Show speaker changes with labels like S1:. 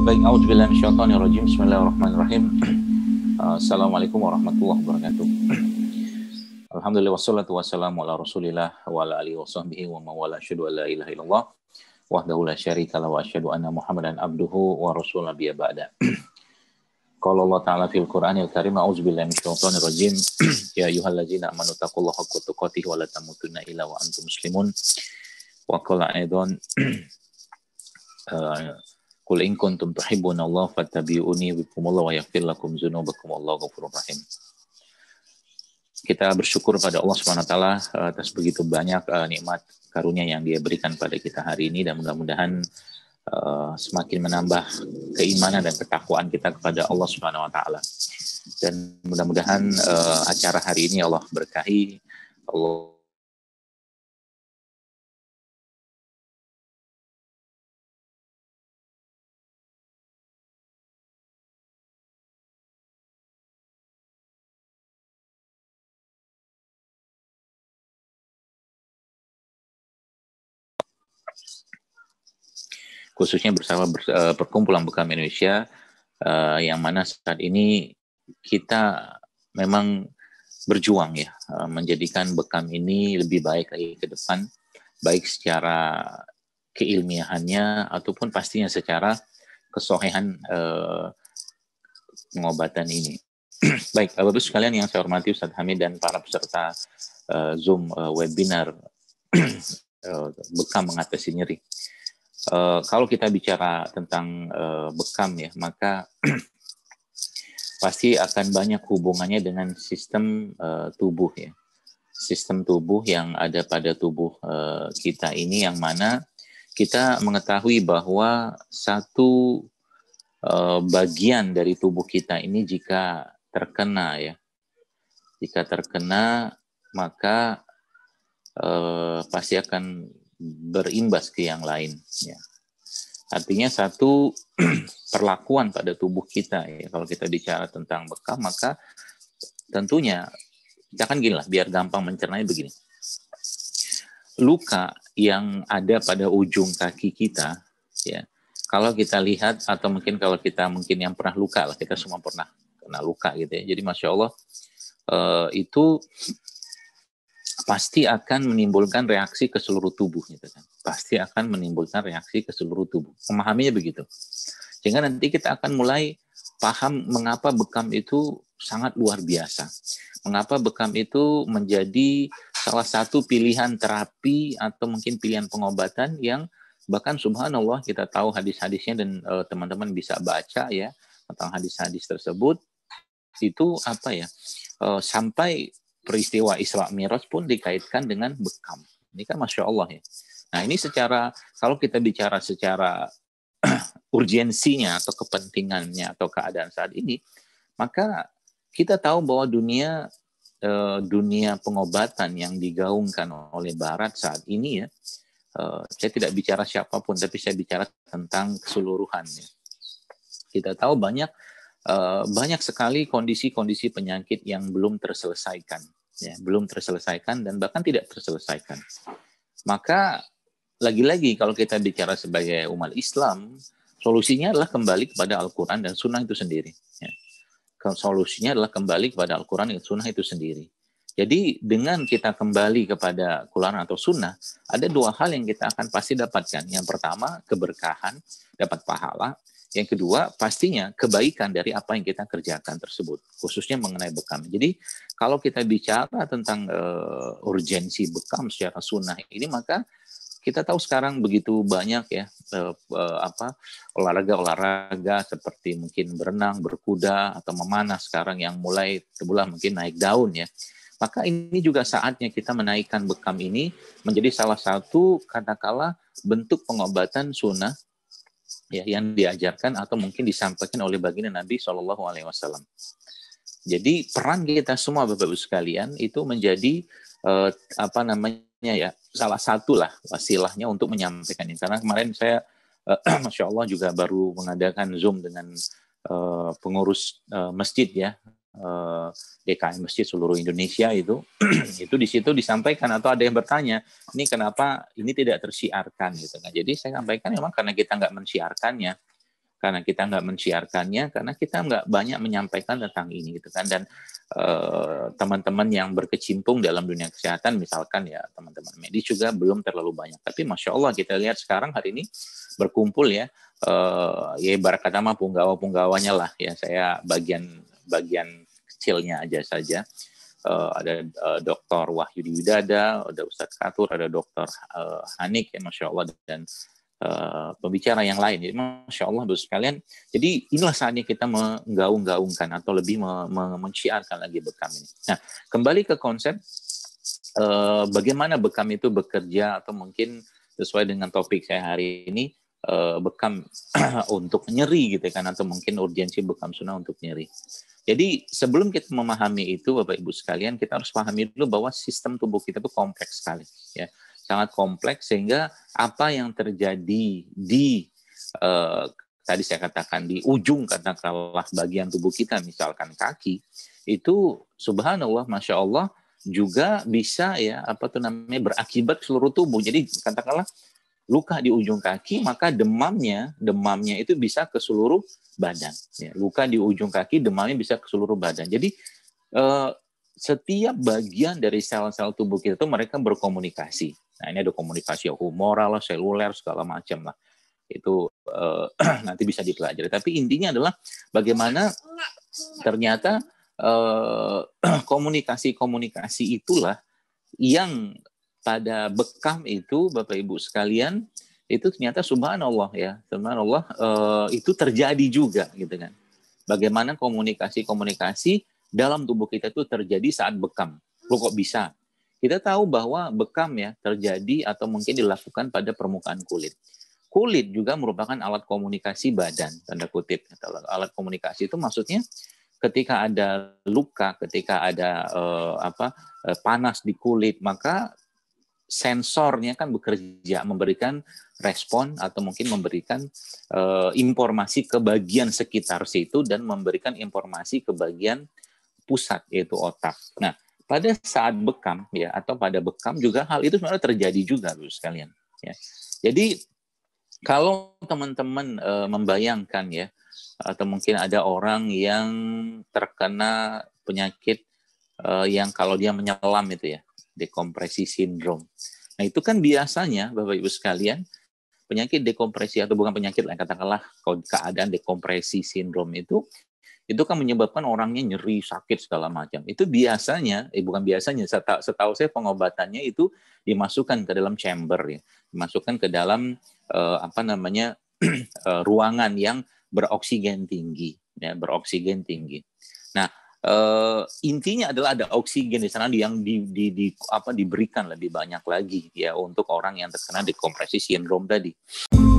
S1: Baik, auzubillahi minasyaitonir rajim. Bismillahirrahmanirrahim. Uh, Assalamualaikum warahmatullahi wabarakatuh. Alhamdulillah wassalatu wassalamu ala Rasulillah wa ala alihi washabbihi wa man wala syadu la ilaha illallah wahdahu la syarika la wa asyhadu anna Muhammadan abduhu wa rasul nabiyya ba'da. Qala Allah Ta'ala fil Qur'anil Karim a'udzubillahi minasyaitonir rajim. Ya ayyuhallazina amanu taqullaha haqqa tuqatih wa la tamutunna illa wa antum muslimun. Wa qala aidan uh, Qul in kuntum tuhibbuna Allah fattabi'uni Allah wa yaghfir lakum dzunubakum wallahu ghafurur rahim. Kita bersyukur pada Allah Subhanahu wa taala atas begitu banyak eh, nikmat karunia yang Dia berikan pada kita hari ini dan mudah-mudahan uh, semakin menambah keimanan dan ketakwaan kita kepada Allah Subhanahu wa taala. Dan mudah-mudahan uh, acara hari ini Allah berkahi, Allah khususnya bersama ber, uh, eh, perkumpulan bekam Indonesia uh, yang mana saat ini kita memang berjuang ya uh, menjadikan bekam ini lebih baik lagi ke depan baik secara keilmiahannya ataupun pastinya secara kesohihan uh, pengobatan ini. baik, Bapak-Ibu sekalian yang saya hormati Ustadz Hamid dan para peserta uh, Zoom uh, webinar uh, bekam mengatasi nyeri. Uh, kalau kita bicara tentang uh, bekam ya, maka pasti akan banyak hubungannya dengan sistem uh, tubuh ya. Sistem tubuh yang ada pada tubuh uh, kita ini yang mana kita mengetahui bahwa satu uh, bagian dari tubuh kita ini jika terkena ya. Jika terkena maka uh, pasti akan berimbas ke yang lain. Ya. Artinya satu perlakuan pada tubuh kita. Ya. Kalau kita bicara tentang bekam, maka tentunya kita kan gini lah, biar gampang mencernanya begini. Luka yang ada pada ujung kaki kita, ya kalau kita lihat atau mungkin kalau kita mungkin yang pernah luka lah kita semua pernah kena luka gitu ya jadi masya allah eh, itu pasti akan menimbulkan reaksi ke seluruh tubuh gitu kan. Pasti akan menimbulkan reaksi ke seluruh tubuh. Memahaminya begitu. Sehingga nanti kita akan mulai paham mengapa bekam itu sangat luar biasa. Mengapa bekam itu menjadi salah satu pilihan terapi atau mungkin pilihan pengobatan yang bahkan subhanallah kita tahu hadis-hadisnya dan e, teman-teman bisa baca ya tentang hadis-hadis tersebut itu apa ya e, sampai peristiwa Isra Mi'raj pun dikaitkan dengan bekam. Ini kan Masya Allah ya. Nah ini secara, kalau kita bicara secara urgensinya atau kepentingannya atau keadaan saat ini, maka kita tahu bahwa dunia eh, dunia pengobatan yang digaungkan oleh Barat saat ini ya, eh, saya tidak bicara siapapun, tapi saya bicara tentang keseluruhannya. Kita tahu banyak Eh, banyak sekali kondisi-kondisi penyakit yang belum terselesaikan, ya, belum terselesaikan dan bahkan tidak terselesaikan. Maka lagi-lagi kalau kita bicara sebagai umat Islam, solusinya adalah kembali kepada Al-Quran dan Sunnah itu sendiri. Ya. Solusinya adalah kembali kepada Al-Quran dan Sunnah itu sendiri. Jadi dengan kita kembali kepada Quran atau Sunnah, ada dua hal yang kita akan pasti dapatkan. Yang pertama, keberkahan, dapat pahala. Yang kedua, pastinya kebaikan dari apa yang kita kerjakan tersebut, khususnya mengenai bekam. Jadi, kalau kita bicara tentang uh, urgensi bekam secara sunnah ini, maka kita tahu sekarang begitu banyak ya uh, apa olahraga-olahraga seperti mungkin berenang, berkuda atau memanah sekarang yang mulai sebulan mungkin naik daun ya. Maka ini juga saatnya kita menaikkan bekam ini menjadi salah satu katakanlah bentuk pengobatan sunnah ya yang diajarkan atau mungkin disampaikan oleh baginda Nabi Shallallahu Alaihi Wasallam. Jadi peran kita semua bapak-bapak sekalian itu menjadi eh, apa namanya ya salah satu lah wasilahnya untuk menyampaikan ini. Karena kemarin saya, eh, masya Allah juga baru mengadakan zoom dengan eh, pengurus eh, masjid ya Eh, DKI Masjid seluruh Indonesia itu itu di situ disampaikan atau ada yang bertanya ini kenapa ini tidak tersiarkan gitu kan jadi saya sampaikan memang karena kita nggak mensiarkannya karena kita nggak mensiarkannya karena kita nggak banyak menyampaikan tentang ini gitu kan dan eh, teman-teman eh, yang berkecimpung dalam dunia kesehatan misalkan ya teman-teman medis juga belum terlalu banyak tapi masya Allah kita lihat sekarang hari ini berkumpul ya uh, ya ibarat kata mah punggawa punggawanya lah ya saya bagian bagian kecilnya aja saja. Uh, ada uh, eh, Dr. Wahyudi Yudada, ada Ustadz Katur, ada Dr. Uh, eh, Hanik, ya Masya Allah, dan uh, pembicara yang lain. Jadi, Masya Allah, bos sekalian, jadi inilah saatnya kita menggaung-gaungkan atau lebih me menciarkan lagi bekam ini. Nah, kembali ke konsep uh, bagaimana bekam itu bekerja atau mungkin sesuai dengan topik saya hari ini, uh, bekam untuk nyeri gitu kan atau mungkin urgensi bekam sunnah untuk nyeri. Jadi sebelum kita memahami itu Bapak Ibu sekalian kita harus pahami dulu bahwa sistem tubuh kita itu kompleks sekali ya. Sangat kompleks sehingga apa yang terjadi di eh, tadi saya katakan di ujung katakanlah bagian tubuh kita misalkan kaki itu subhanallah masya Allah juga bisa ya apa tuh namanya berakibat seluruh tubuh. Jadi katakanlah luka di ujung kaki, maka demamnya, demamnya itu bisa ke seluruh badan. Ya, luka di ujung kaki, demamnya bisa ke seluruh badan. Jadi eh, setiap bagian dari sel-sel tubuh kita itu mereka berkomunikasi. Nah ini ada komunikasi humoral, seluler, segala macam lah. Itu eh, nanti bisa dipelajari. Tapi intinya adalah bagaimana ternyata eh, komunikasi-komunikasi eh, itulah yang pada bekam itu Bapak Ibu sekalian itu ternyata subhanallah ya subhanallah Allah eh, itu terjadi juga gitu kan bagaimana komunikasi-komunikasi dalam tubuh kita itu terjadi saat bekam lo kok bisa kita tahu bahwa bekam ya terjadi atau mungkin dilakukan pada permukaan kulit kulit juga merupakan alat komunikasi badan tanda kutip alat komunikasi itu maksudnya ketika ada luka ketika ada eh, apa eh, panas di kulit maka sensornya kan bekerja memberikan respon atau mungkin memberikan uh, informasi ke bagian sekitar situ dan memberikan informasi ke bagian pusat yaitu otak. Nah, pada saat bekam ya atau pada bekam juga hal itu sebenarnya terjadi juga terus sekalian ya. Jadi kalau teman-teman uh, membayangkan ya atau mungkin ada orang yang terkena penyakit uh, yang kalau dia menyelam itu ya dekompresi sindrom. Nah itu kan biasanya Bapak Ibu sekalian penyakit dekompresi atau bukan penyakit lah katakanlah keadaan dekompresi sindrom itu itu kan menyebabkan orangnya nyeri, sakit segala macam. Itu biasanya, eh bukan biasanya, setahu, setahu saya pengobatannya itu dimasukkan ke dalam chamber ya, dimasukkan ke dalam eh, apa namanya eh, ruangan yang beroksigen tinggi, ya beroksigen tinggi. Nah uh, intinya adalah ada oksigen di sana yang di, di, di apa diberikan lebih banyak lagi ya untuk orang yang terkena dekompresi sindrom tadi.